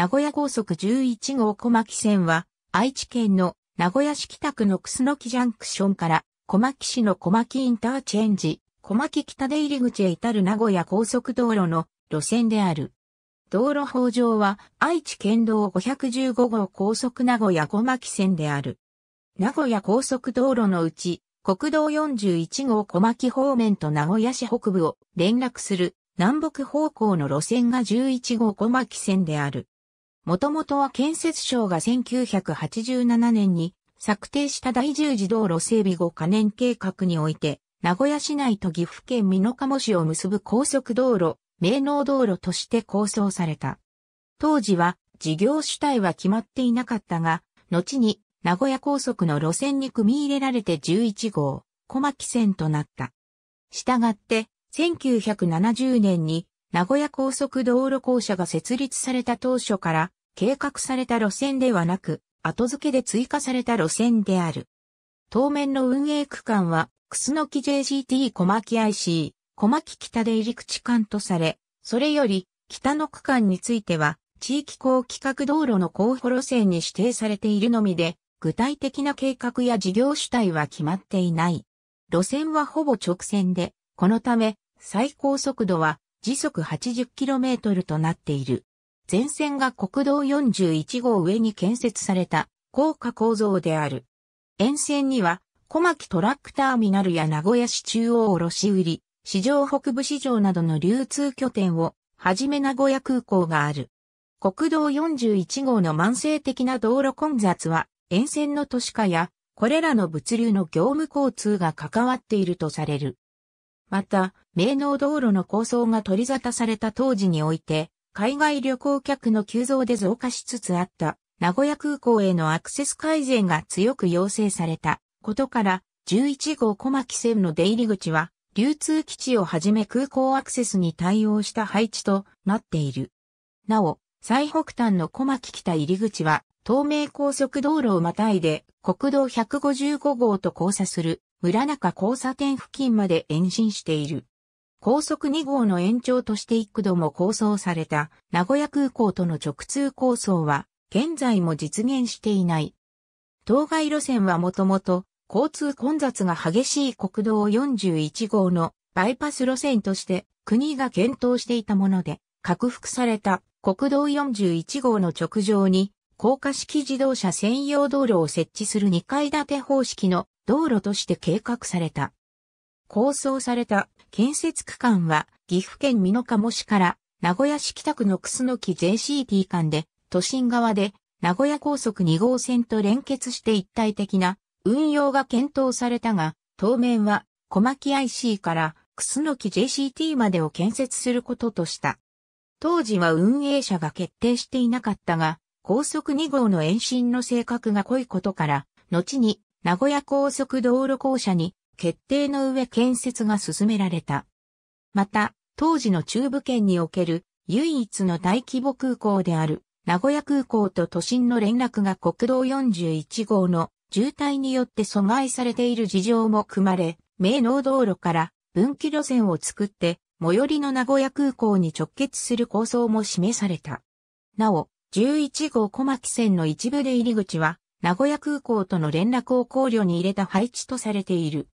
名古屋高速11号小牧線は、愛知県の名古屋市北区の楠木ジャンクションから小牧市の小牧インターチェンジ、小牧北出入口へ至る名古屋高速道路の路線である。道路法上は愛知県道515号高速名古屋小牧線である。名古屋高速道路のうち国道41号小牧方面と名古屋市北部を連絡する南北方向の路線が11号小牧線である。もともとは建設省が1987年に策定した第10次道路整備後可燃計画において、名古屋市内と岐阜県美濃加茂市を結ぶ高速道路、名能道路として構想された。当時は事業主体は決まっていなかったが、後に名古屋高速の路線に組み入れられて11号、小牧線となった。したがって、1970年に名古屋高速道路公社が設立された当初から計画された路線ではなく、後付けで追加された路線である。当面の運営区間は、楠木 JGT 小牧 IC、小牧北で入り口間とされ、それより北の区間については、地域公規格道路の候補路線に指定されているのみで、具体的な計画や事業主体は決まっていない。路線はほぼ直線で、このため最高速度は時速 80km となっている。全線が国道41号上に建設された高架構造である。沿線には小牧トラックターミナルや名古屋市中央卸売、市場北部市場などの流通拠点をはじめ名古屋空港がある。国道41号の慢性的な道路混雑は沿線の都市化やこれらの物流の業務交通が関わっているとされる。また、名能道路の構想が取り沙汰された当時において、海外旅行客の急増で増加しつつあった名古屋空港へのアクセス改善が強く要請されたことから11号小牧線の出入り口は流通基地をはじめ空港アクセスに対応した配置となっている。なお、最北端の小牧北入り口は東名高速道路をまたいで国道155号と交差する村中交差点付近まで延伸している。高速2号の延長として幾度も構想された名古屋空港との直通構想は現在も実現していない。当該路線はもともと交通混雑が激しい国道41号のバイパス路線として国が検討していたもので、拡幅された国道41号の直上に高架式自動車専用道路を設置する2階建て方式の道路として計画された。構想された建設区間は岐阜県美濃加茂市から名古屋市北区の楠木 JCT 間で都心側で名古屋高速2号線と連結して一体的な運用が検討されたが、当面は小牧 IC から楠木 JCT までを建設することとした。当時は運営者が決定していなかったが、高速2号の延伸の性格が濃いことから、後に名古屋高速道路公社に決定の上建設が進められた。また、当時の中部圏における唯一の大規模空港である名古屋空港と都心の連絡が国道41号の渋滞によって阻害されている事情も組まれ、名農道路から分岐路線を作って、最寄りの名古屋空港に直結する構想も示された。なお、11号小牧線の一部で入り口は、名古屋空港との連絡を考慮に入れた配置とされている。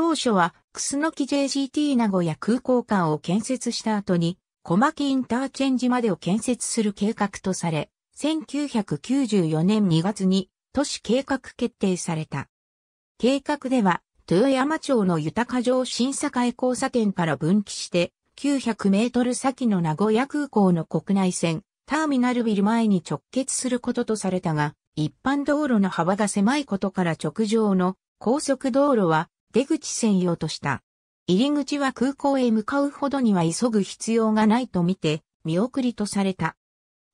当初は、楠木 JGT 名古屋空港間を建設した後に、小牧インターチェンジまでを建設する計画とされ、1994年2月に都市計画決定された。計画では、豊山町の豊か城新栄交差点から分岐して、900メートル先の名古屋空港の国内線、ターミナルビル前に直結することとされたが、一般道路の幅が狭いことから直上の高速道路は出口専用とした。入り口は空港へ向かうほどには急ぐ必要がないと見て、見送りとされた。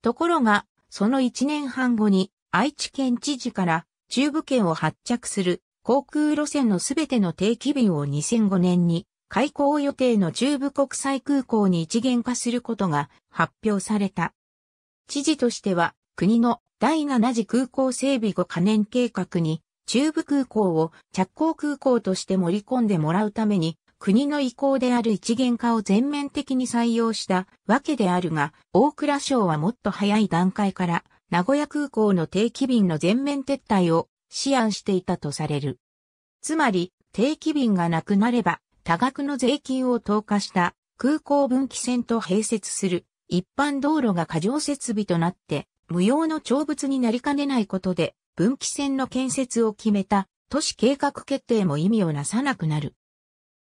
ところが、その1年半後に、愛知県知事から、中部圏を発着する航空路線のすべての定期便を2005年に開港予定の中部国際空港に一元化することが発表された。知事としては国の第7次空港整備後可燃計画に中部空港を着工空港として盛り込んでもらうために、国の意向である一元化を全面的に採用したわけであるが、大倉省はもっと早い段階から、名古屋空港の定期便の全面撤退を思案していたとされる。つまり、定期便がなくなれば、多額の税金を投下した空港分岐線と併設する一般道路が過剰設備となって、無用の長物になりかねないことで、分岐線の建設を決めた都市計画決定も意味をなさなくなる。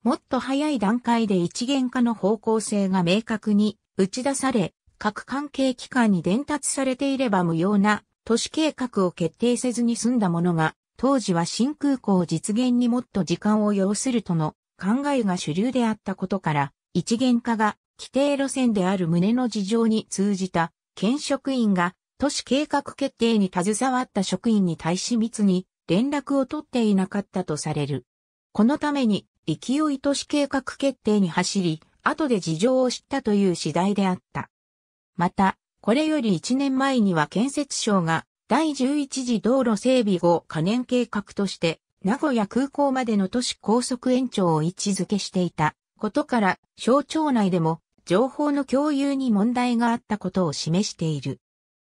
もっと早い段階で一元化の方向性が明確に打ち出され、各関係機関に伝達されていれば無用な都市計画を決定せずに済んだものが、当時は新空港実現にもっと時間を要するとの考えが主流であったことから、一元化が規定路線である旨の事情に通じた、県職員が都市計画決定に携わった職員に対し密に連絡を取っていなかったとされる。このために勢い都市計画決定に走り、後で事情を知ったという次第であった。また、これより1年前には建設省が第11次道路整備後可燃計画として名古屋空港までの都市高速延長を位置づけしていたことから、省庁内でも情報の共有に問題があったことを示している。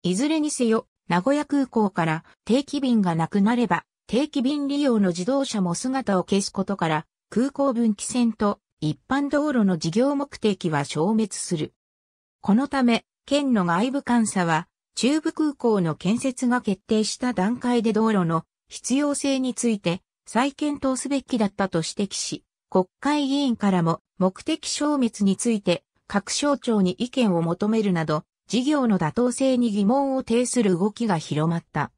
いずれにせよ、名古屋空港から定期便がなくなれば、定期便利用の自動車も姿を消すことから、空港分岐線と一般道路の事業目的は消滅する。このため、県の外部監査は、中部空港の建設が決定した段階で道路の必要性について再検討すべきだったと指摘し、国会議員からも目的消滅について各省庁に意見を求めるなど、事業の妥当性に疑問を呈する動きが広まった。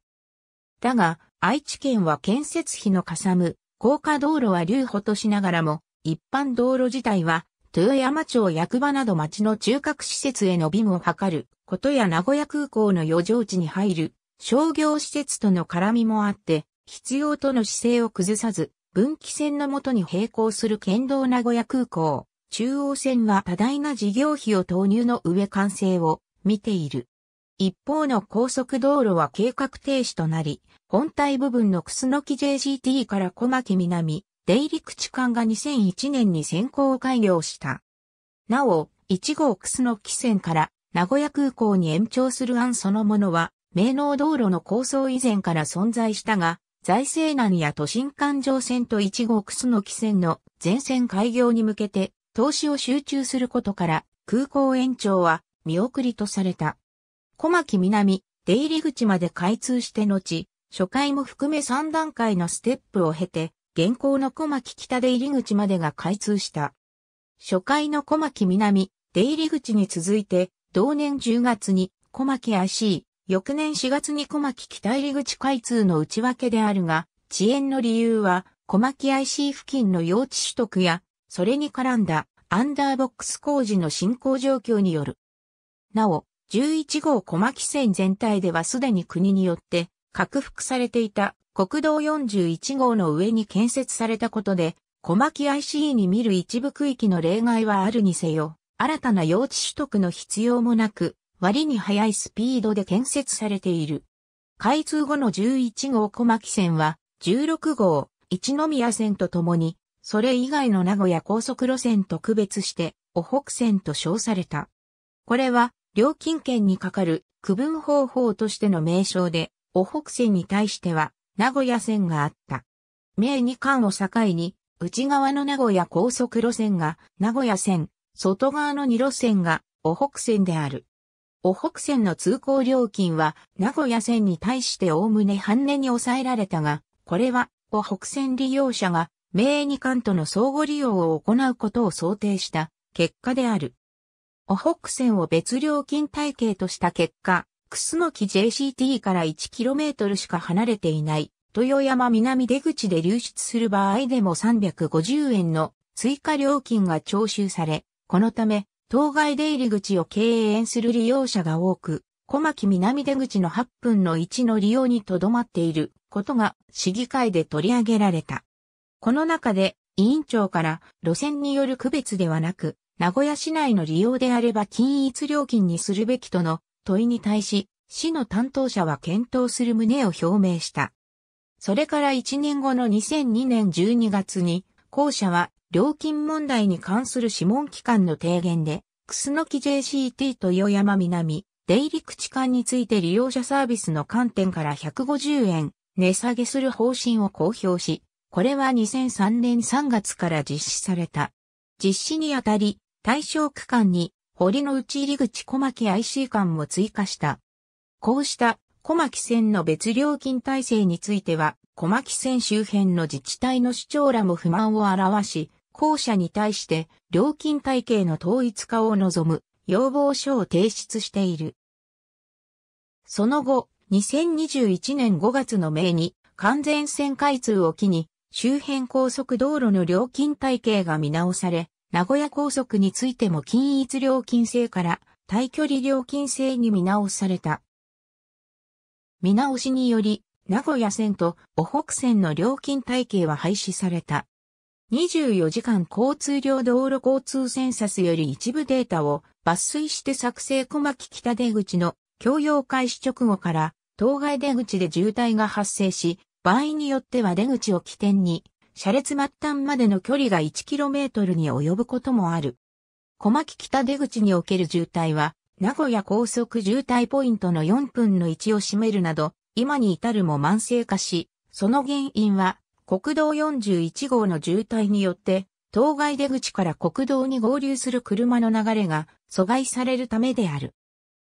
だが、愛知県は建設費のかさむ、高架道路は留保としながらも、一般道路自体は、豊山町役場など町の中核施設への便を図る、ことや名古屋空港の余剰地に入る、商業施設との絡みもあって、必要との姿勢を崩さず、分岐線のもとに並行する県道名古屋空港、中央線は多大な事業費を投入の上完成を見ている。一方の高速道路は計画停止となり、本体部分の楠木 JGT から小牧南、出入り口間が2001年に先行開業した。なお、1号楠木線から名古屋空港に延長する案そのものは、名能道路の構想以前から存在したが、財政難や都心環状線と1号楠木線の全線開業に向けて投資を集中することから、空港延長は見送りとされた。小牧南、出入り口まで開通して後、初回も含め3段階のステップを経て、現行の小牧北出入り口までが開通した。初回の小牧南、出入り口に続いて、同年10月に小牧 IC、翌年4月に小牧北入り口開通の内訳であるが、遅延の理由は、小牧 IC 付近の用地取得や、それに絡んだアンダーボックス工事の進行状況による。なお、11号小牧線全体ではすでに国によって、拡幅されていた国道41号の上に建設されたことで、小牧 ICE に見る一部区域の例外はあるにせよ、新たな用地取得の必要もなく、割に速いスピードで建設されている。開通後の11号小牧線は、16号一宮線とともに、それ以外の名古屋高速路線と区別して、オホク線と称された。これは、料金券にかかる区分方法としての名称で、お北線に対しては、名古屋線があった。名2間を境に、内側の名古屋高速路線が名古屋線、外側の2路線がお北線である。お北線の通行料金は名古屋線に対しておおむね半値に抑えられたが、これはお北線利用者が名2間との相互利用を行うことを想定した結果である。オホック線を別料金体系とした結果、楠木 JCT から 1km しか離れていない、豊山南出口で流出する場合でも350円の追加料金が徴収され、このため、当該出入り口を経営する利用者が多く、小牧南出口の8分の1の利用にとどまっていることが市議会で取り上げられた。この中で委員長から路線による区別ではなく名古屋市内の利用であれば均一料金にするべきとの問いに対し、市の担当者は検討する旨を表明した。それから1年後の2002年12月に、校舎は料金問題に関する諮問機関の提言で、楠木 JCT と与山南、出入り口間について利用者サービスの観点から150円値下げする方針を公表し、これは2003年3月から実施された。実施にあたり、対象区間に堀の内入り口小牧 IC 間も追加した。こうした小牧線の別料金体制については、小牧線周辺の自治体の主張らも不満を表し、後者に対して料金体系の統一化を望む要望書を提出している。その後、2021年5月の命に完全線開通を機に周辺高速道路の料金体系が見直され、名古屋高速についても均一料金制から対距離料金制に見直された。見直しにより、名古屋線とオ北線の料金体系は廃止された。24時間交通量道路交通センサスより一部データを抜粋して作成小牧北出口の共用開始直後から当該出口で渋滞が発生し、場合によっては出口を起点に、車列末端までの距離が 1km に及ぶこともある。小牧北出口における渋滞は、名古屋高速渋滞ポイントの4分の1を占めるなど、今に至るも慢性化し、その原因は、国道41号の渋滞によって、当該出口から国道に合流する車の流れが阻害されるためである。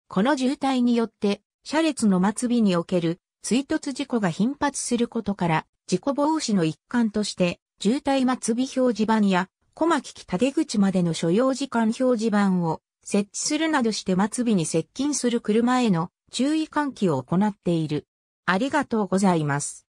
この渋滞によって、車列の末尾における追突事故が頻発することから、事故防止の一環として、渋滞末尾表示板や、小牧北出口までの所要時間表示板を設置するなどして末尾に接近する車への注意喚起を行っている。ありがとうございます。